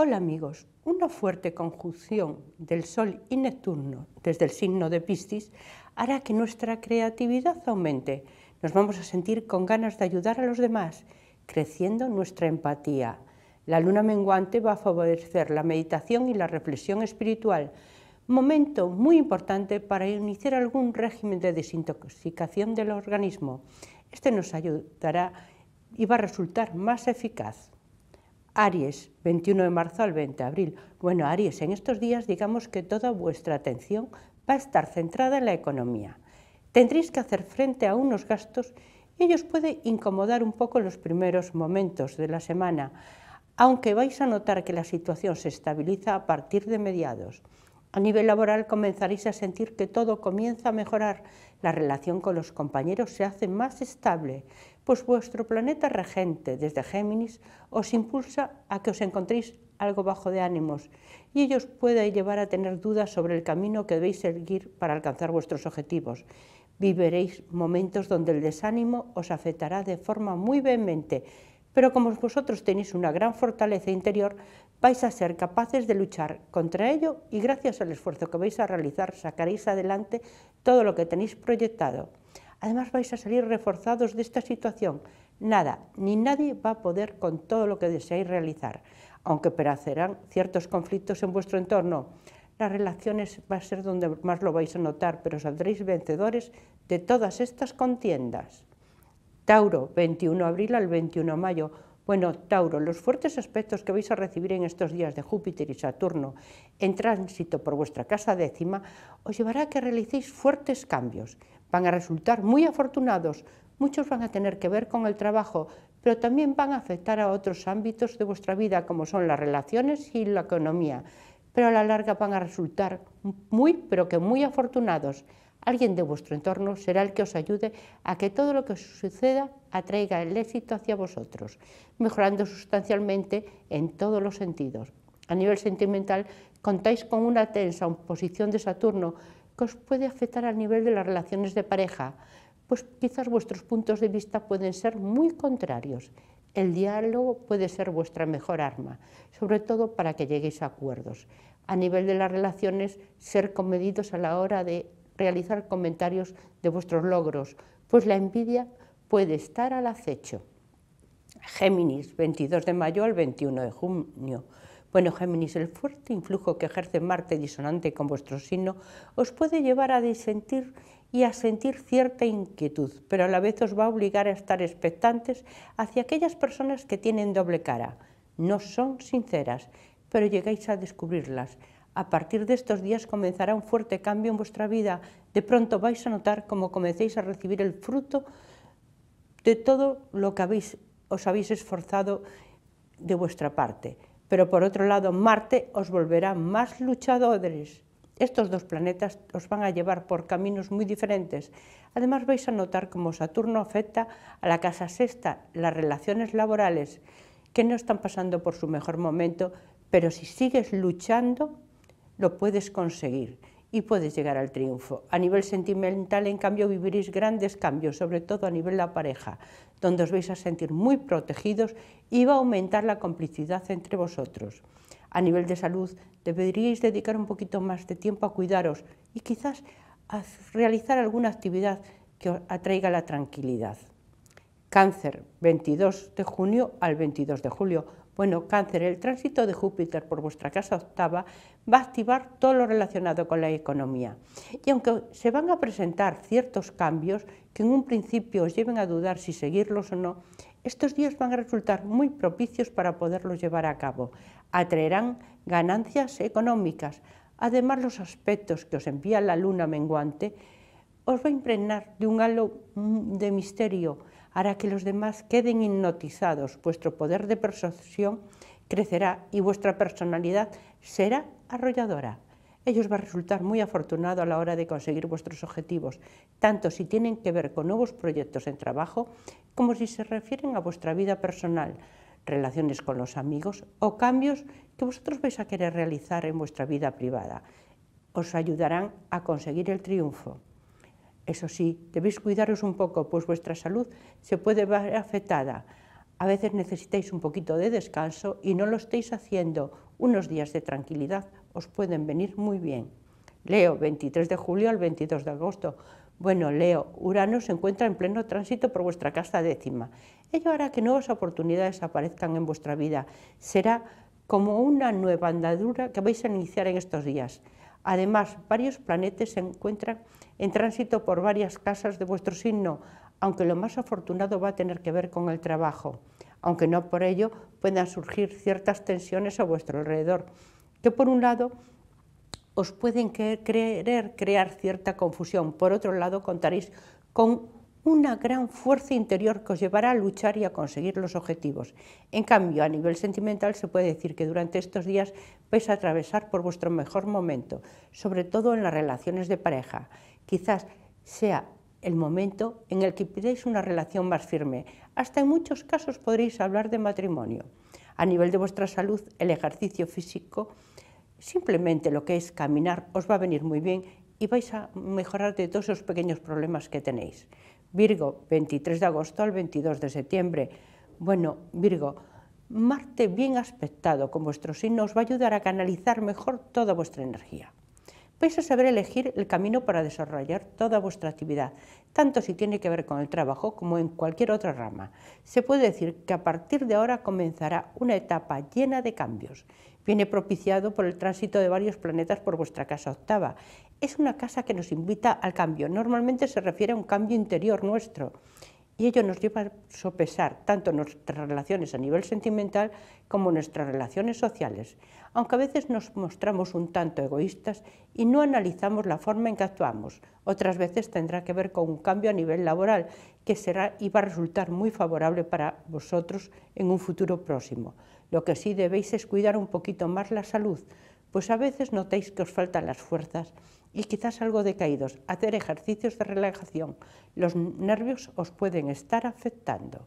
Hola amigos, una fuerte conjunción del Sol y Neptuno desde el signo de Piscis hará que nuestra creatividad aumente. Nos vamos a sentir con ganas de ayudar a los demás, creciendo nuestra empatía. La luna menguante va a favorecer la meditación y la reflexión espiritual, momento muy importante para iniciar algún régimen de desintoxicación del organismo. Este nos ayudará y va a resultar más eficaz. Aries, 21 de marzo al 20 de abril. Bueno, Aries, en estos días digamos que toda vuestra atención va a estar centrada en la economía. Tendréis que hacer frente a unos gastos y ellos puede incomodar un poco en los primeros momentos de la semana, aunque vais a notar que la situación se estabiliza a partir de mediados. A nivel laboral comenzaréis a sentir que todo comienza a mejorar, la relación con los compañeros se hace más estable, pues vuestro planeta regente desde Géminis os impulsa a que os encontréis algo bajo de ánimos y ellos puede llevar a tener dudas sobre el camino que debéis seguir para alcanzar vuestros objetivos. Viviréis momentos donde el desánimo os afectará de forma muy vehemente, pero como vosotros tenéis una gran fortaleza interior, vais a ser capaces de luchar contra ello y gracias al esfuerzo que vais a realizar sacaréis adelante todo lo que tenéis proyectado. Además vais a salir reforzados de esta situación. Nada, ni nadie va a poder con todo lo que deseáis realizar, aunque perecerán ciertos conflictos en vuestro entorno. Las relaciones va a ser donde más lo vais a notar, pero saldréis vencedores de todas estas contiendas. Tauro, 21 de abril al 21 de mayo. Bueno, Tauro, los fuertes aspectos que vais a recibir en estos días de Júpiter y Saturno en tránsito por vuestra casa décima os llevará a que realicéis fuertes cambios van a resultar muy afortunados, muchos van a tener que ver con el trabajo, pero también van a afectar a otros ámbitos de vuestra vida, como son las relaciones y la economía. Pero a la larga van a resultar muy, pero que muy afortunados. Alguien de vuestro entorno será el que os ayude a que todo lo que suceda atraiga el éxito hacia vosotros, mejorando sustancialmente en todos los sentidos. A nivel sentimental, contáis con una tensa oposición de Saturno ¿Qué os puede afectar al nivel de las relaciones de pareja, pues quizás vuestros puntos de vista pueden ser muy contrarios. El diálogo puede ser vuestra mejor arma, sobre todo para que lleguéis a acuerdos. A nivel de las relaciones, ser comedidos a la hora de realizar comentarios de vuestros logros, pues la envidia puede estar al acecho. Géminis, 22 de mayo al 21 de junio. Bueno, Géminis, el fuerte influjo que ejerce Marte disonante con vuestro signo os puede llevar a disentir y a sentir cierta inquietud, pero a la vez os va a obligar a estar expectantes hacia aquellas personas que tienen doble cara. No son sinceras, pero llegáis a descubrirlas. A partir de estos días comenzará un fuerte cambio en vuestra vida. De pronto vais a notar cómo comencéis a recibir el fruto de todo lo que os habéis esforzado de vuestra parte. Pero por otro lado, Marte os volverá más luchadores. Estos dos planetas os van a llevar por caminos muy diferentes. Además vais a notar cómo Saturno afecta a la casa sexta, las relaciones laborales, que no están pasando por su mejor momento, pero si sigues luchando, lo puedes conseguir y puedes llegar al triunfo. A nivel sentimental, en cambio, viviréis grandes cambios, sobre todo a nivel de la pareja donde os vais a sentir muy protegidos y va a aumentar la complicidad entre vosotros. A nivel de salud, deberíais dedicar un poquito más de tiempo a cuidaros y quizás a realizar alguna actividad que os atraiga la tranquilidad. Cáncer, 22 de junio al 22 de julio. Bueno, cáncer, el tránsito de Júpiter por vuestra casa octava va a activar todo lo relacionado con la economía. Y aunque se van a presentar ciertos cambios que en un principio os lleven a dudar si seguirlos o no, estos días van a resultar muy propicios para poderlos llevar a cabo. Atraerán ganancias económicas. Además, los aspectos que os envía la luna menguante os va a impregnar de un halo mm, de misterio, hará que los demás queden hipnotizados, vuestro poder de persuasión crecerá y vuestra personalidad será arrolladora. Ellos va a resultar muy afortunado a la hora de conseguir vuestros objetivos, tanto si tienen que ver con nuevos proyectos en trabajo como si se refieren a vuestra vida personal, relaciones con los amigos o cambios que vosotros vais a querer realizar en vuestra vida privada. Os ayudarán a conseguir el triunfo. Eso sí, debéis cuidaros un poco, pues vuestra salud se puede ver afectada. A veces necesitáis un poquito de descanso y no lo estáis haciendo. Unos días de tranquilidad os pueden venir muy bien. Leo, 23 de julio al 22 de agosto. Bueno, Leo, Urano se encuentra en pleno tránsito por vuestra casa décima. Ello hará que nuevas oportunidades aparezcan en vuestra vida. Será como una nueva andadura que vais a iniciar en estos días. Además, varios planetas se encuentran en tránsito por varias casas de vuestro signo, aunque lo más afortunado va a tener que ver con el trabajo, aunque no por ello puedan surgir ciertas tensiones a vuestro alrededor, que por un lado os pueden querer crear cierta confusión, por otro lado contaréis con una gran fuerza interior que os llevará a luchar y a conseguir los objetivos. En cambio, a nivel sentimental se puede decir que durante estos días vais a atravesar por vuestro mejor momento, sobre todo en las relaciones de pareja. Quizás sea el momento en el que pidáis una relación más firme. Hasta en muchos casos podréis hablar de matrimonio. A nivel de vuestra salud, el ejercicio físico, simplemente lo que es caminar, os va a venir muy bien y vais a mejorar de todos esos pequeños problemas que tenéis. Virgo, 23 de agosto al 22 de septiembre. Bueno, Virgo, Marte bien aspectado con vuestro signo os va a ayudar a canalizar mejor toda vuestra energía. Vais a saber elegir el camino para desarrollar toda vuestra actividad, tanto si tiene que ver con el trabajo como en cualquier otra rama. Se puede decir que a partir de ahora comenzará una etapa llena de cambios. Viene propiciado por el tránsito de varios planetas por vuestra casa octava. Es una casa que nos invita al cambio. Normalmente se refiere a un cambio interior nuestro y ello nos lleva a sopesar tanto nuestras relaciones a nivel sentimental como nuestras relaciones sociales, aunque a veces nos mostramos un tanto egoístas y no analizamos la forma en que actuamos. Otras veces tendrá que ver con un cambio a nivel laboral que será y va a resultar muy favorable para vosotros en un futuro próximo. Lo que sí debéis es cuidar un poquito más la salud, pues a veces notáis que os faltan las fuerzas y quizás algo decaídos. Hacer ejercicios de relajación. Los nervios os pueden estar afectando.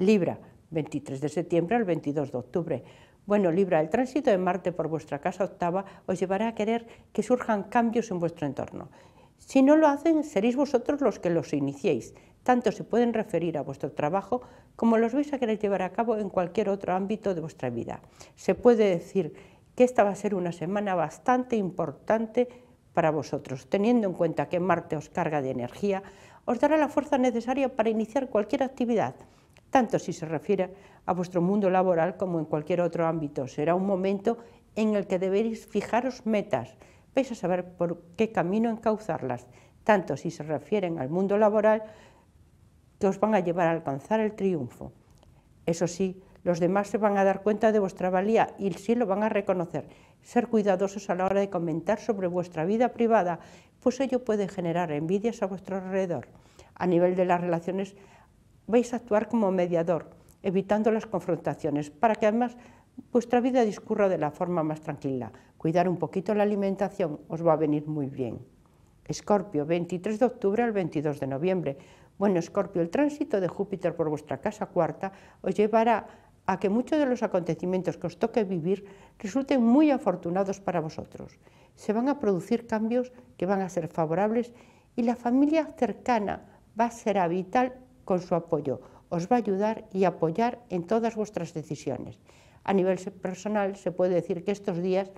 Libra, 23 de septiembre al 22 de octubre. Bueno, Libra, el tránsito de Marte por vuestra casa octava os llevará a querer que surjan cambios en vuestro entorno. Si no lo hacen, seréis vosotros los que los iniciéis. Tanto se pueden referir a vuestro trabajo como los vais a querer llevar a cabo en cualquier otro ámbito de vuestra vida. Se puede decir que esta va a ser una semana bastante importante para vosotros, teniendo en cuenta que Marte os carga de energía, os dará la fuerza necesaria para iniciar cualquier actividad, tanto si se refiere a vuestro mundo laboral como en cualquier otro ámbito. Será un momento en el que deberéis fijaros metas, vais a saber por qué camino encauzarlas, tanto si se refieren al mundo laboral que os van a llevar a alcanzar el triunfo. Eso sí, los demás se van a dar cuenta de vuestra valía y sí lo van a reconocer ser cuidadosos a la hora de comentar sobre vuestra vida privada, pues ello puede generar envidias a vuestro alrededor. A nivel de las relaciones, vais a actuar como mediador, evitando las confrontaciones, para que además vuestra vida discurra de la forma más tranquila. Cuidar un poquito la alimentación os va a venir muy bien. Escorpio, 23 de octubre al 22 de noviembre. Bueno, Escorpio, el tránsito de Júpiter por vuestra casa cuarta os llevará a que muchos de los acontecimientos que os toque vivir resulten muy afortunados para vosotros. Se van a producir cambios que van a ser favorables y la familia cercana va a ser vital con su apoyo. Os va a ayudar y apoyar en todas vuestras decisiones. A nivel personal se puede decir que estos días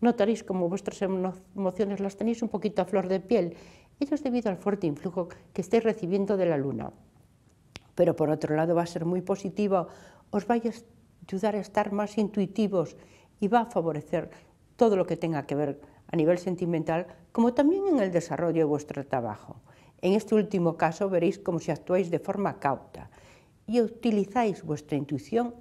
notaréis como vuestras emociones las tenéis un poquito a flor de piel. Ello es debido al fuerte influjo que estáis recibiendo de la luna. Pero por otro lado va a ser muy positivo, os va a ayudar a estar más intuitivos y va a favorecer todo lo que tenga que ver a nivel sentimental, como también en el desarrollo de vuestro trabajo. En este último caso veréis como si actuáis de forma cauta y utilizáis vuestra intuición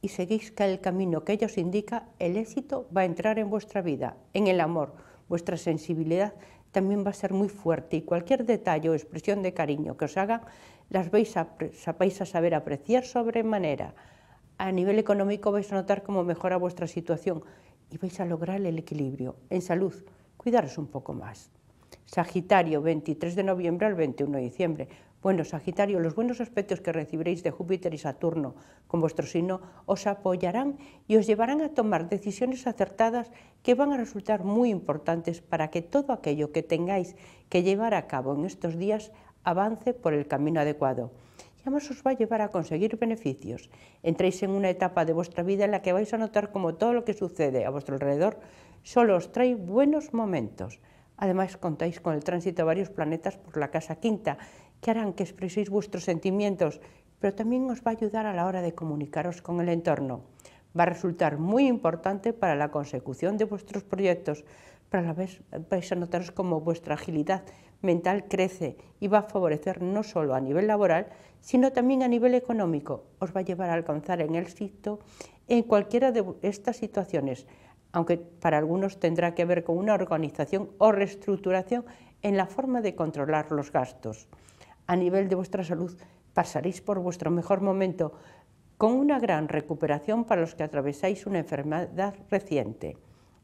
y seguís que el camino que ella os indica, el éxito va a entrar en vuestra vida, en el amor, vuestra sensibilidad también va a ser muy fuerte y cualquier detalle o expresión de cariño que os haga las a, vais a saber apreciar sobremanera a nivel económico vais a notar cómo mejora vuestra situación y vais a lograr el equilibrio en salud. Cuidaros un poco más. Sagitario, 23 de noviembre al 21 de diciembre. Bueno, Sagitario, los buenos aspectos que recibiréis de Júpiter y Saturno con vuestro signo os apoyarán y os llevarán a tomar decisiones acertadas que van a resultar muy importantes para que todo aquello que tengáis que llevar a cabo en estos días avance por el camino adecuado además os va a llevar a conseguir beneficios. Entréis en una etapa de vuestra vida en la que vais a notar como todo lo que sucede a vuestro alrededor solo os trae buenos momentos. Además contáis con el tránsito a varios planetas por la casa quinta, que harán que expreséis vuestros sentimientos, pero también os va a ayudar a la hora de comunicaros con el entorno. Va a resultar muy importante para la consecución de vuestros proyectos, pero a la vez vais a notaros como vuestra agilidad mental crece y va a favorecer no solo a nivel laboral, sino también a nivel económico. Os va a llevar a alcanzar en el éxito en cualquiera de estas situaciones, aunque para algunos tendrá que ver con una organización o reestructuración en la forma de controlar los gastos. A nivel de vuestra salud, pasaréis por vuestro mejor momento con una gran recuperación para los que atravesáis una enfermedad reciente.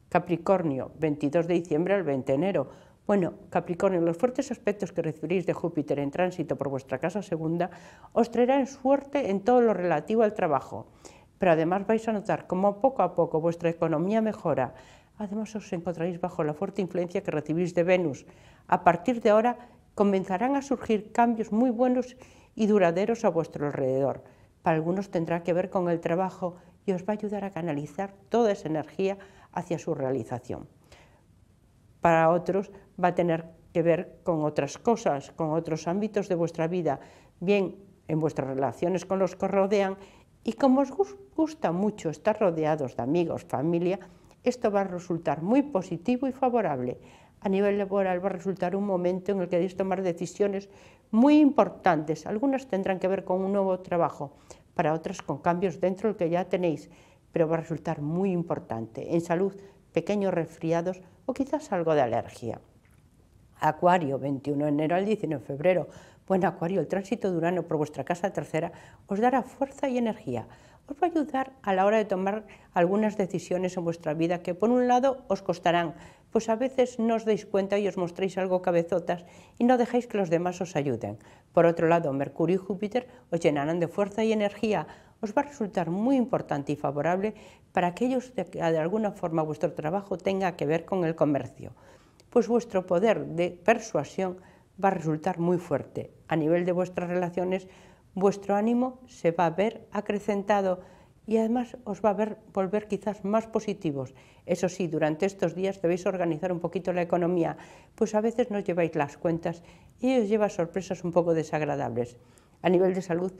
Capricornio, 22 de diciembre al 20 de enero, bueno, Capricornio, los fuertes aspectos que recibiréis de Júpiter en tránsito por vuestra casa segunda os traerán suerte en todo lo relativo al trabajo, pero además vais a notar cómo poco a poco vuestra economía mejora. Además os encontraréis bajo la fuerte influencia que recibís de Venus. A partir de ahora comenzarán a surgir cambios muy buenos y duraderos a vuestro alrededor. Para algunos tendrá que ver con el trabajo y os va a ayudar a canalizar toda esa energía hacia su realización para otros va a tener que ver con otras cosas, con otros ámbitos de vuestra vida, bien en vuestras relaciones con los que rodean y como os gusta mucho estar rodeados de amigos, familia, esto va a resultar muy positivo y favorable. A nivel laboral va a resultar un momento en el que debéis tomar decisiones muy importantes. Algunas tendrán que ver con un nuevo trabajo, para otras con cambios dentro del que ya tenéis, pero va a resultar muy importante. En salud pequeños resfriados o quizás algo de alergia. Acuario, 21 de enero al 19 de febrero. Buen Acuario, el tránsito de Urano por vuestra casa tercera os dará fuerza y energía. Os va a ayudar a la hora de tomar algunas decisiones en vuestra vida que por un lado os costarán, pues a veces no os dais cuenta y os mostráis algo cabezotas y no dejáis que los demás os ayuden. Por otro lado, Mercurio y Júpiter os llenarán de fuerza y energía, os va a resultar muy importante y favorable para aquellos de que de alguna forma vuestro trabajo tenga que ver con el comercio, pues vuestro poder de persuasión va a resultar muy fuerte. A nivel de vuestras relaciones, vuestro ánimo se va a ver acrecentado y además os va a ver volver quizás más positivos. Eso sí, durante estos días debéis organizar un poquito la economía, pues a veces no lleváis las cuentas y os lleva sorpresas un poco desagradables. A nivel de salud,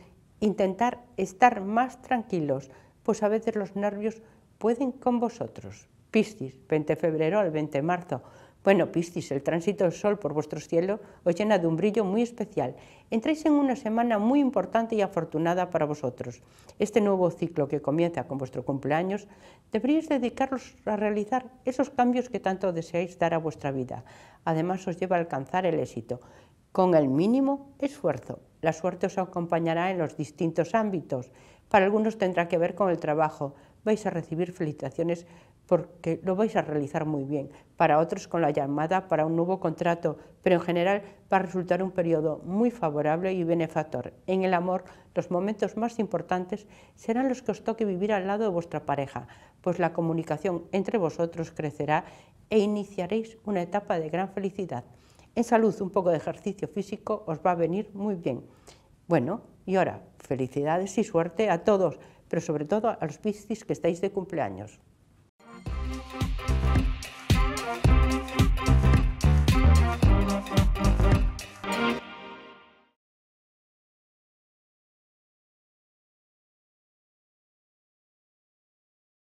intentar estar más tranquilos, pues a veces los nervios pueden con vosotros. Piscis, 20 de febrero al 20 de marzo. Bueno, Piscis, el tránsito del Sol por vuestro cielo os llena de un brillo muy especial. Entráis en una semana muy importante y afortunada para vosotros. Este nuevo ciclo que comienza con vuestro cumpleaños, deberíais dedicaros a realizar esos cambios que tanto deseáis dar a vuestra vida. Además, os lleva a alcanzar el éxito con el mínimo esfuerzo. La suerte os acompañará en los distintos ámbitos. Para algunos tendrá que ver con el trabajo. Vais a recibir felicitaciones porque lo vais a realizar muy bien. Para otros con la llamada para un nuevo contrato, pero en general va a resultar un periodo muy favorable y benefactor. En el amor, los momentos más importantes serán los que os toque vivir al lado de vuestra pareja, pues la comunicación entre vosotros crecerá e iniciaréis una etapa de gran felicidad. En salud, un poco de ejercicio físico os va a venir muy bien. Bueno, y ahora, felicidades y suerte a todos, pero sobre todo a los piscis que estáis de cumpleaños.